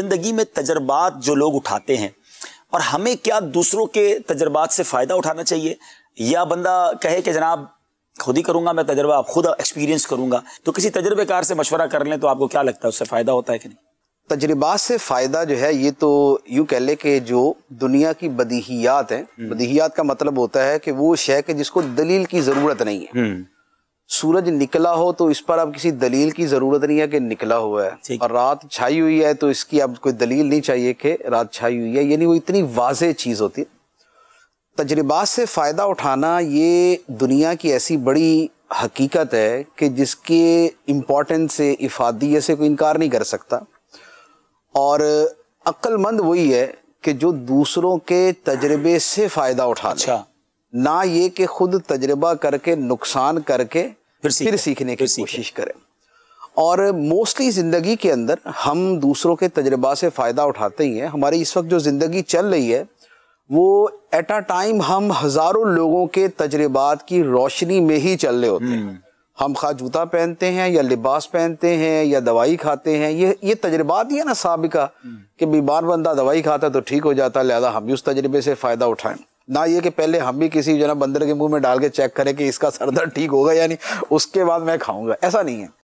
ज़िंदगी में तजर्बात जो लोग उठाते हैं और हमें क्या दूसरों के तजर्बात से फ़ायदा उठाना चाहिए या बंदा कहे कि जनाब खुद ही करूंगा मैं तजर्बा आप खुद एक्सपीरियंस करूंगा तो किसी तजर्बेकार से मशवरा कर लें तो आपको क्या लगता है उससे फ़ायदा होता है कि नहीं तजर्बा से फ़ायदा जो है ये तो यू कह लें कि जो दुनिया की बदीहियात है हम्म। बदीहियात का मतलब होता है कि वो शेख है जिसको दलील की ज़रूरत नहीं है हम्म। सूरज निकला हो तो इस पर अब किसी दलील की ज़रूरत नहीं है कि निकला हुआ है और रात छाई हुई है तो इसकी अब कोई दलील नहीं चाहिए कि रात छाई हुई है यानी वो इतनी वाज चीज़ होती है से फ़ायदा उठाना ये दुनिया की ऐसी बड़ी हकीकत है कि जिसके इम्पोर्टेंस से इफादी से कोई इनकार नहीं कर सकता और अक्लमंद वही है कि जो दूसरों के तजर्बे से फ़ायदा उठा अच्छा। ना ये कि खुद तजर्बा करके नुकसान करके फिर फिर सीखने की कोशिश करें और मोस्टली ज़िंदगी के अंदर हम दूसरों के तजर्बा से फ़ायदा उठाते ही हैं हमारी इस वक्त जो ज़िंदगी चल रही है वो एट अ टाइम हम हज़ारों लोगों के तजर्बात की रोशनी में ही चल रहे होते हैं हम्म। हम खा जूता पहनते हैं या लिबास पहनते हैं या दवाई खाते हैं ये ये तजर्बा है ना सबका हम्म। कि बीमार बंदा दवाई खाता है तो ठीक हो जाता है लिहाजा हम भी उस तजर्बे से फ़ायदा उठाएं ना ये कि पहले हम भी किसी जो ना बंदर के मुंह में डाल के चेक करें कि इसका सर दर्द ठीक होगा या नहीं उसके बाद मैं खाऊंगा ऐसा नहीं है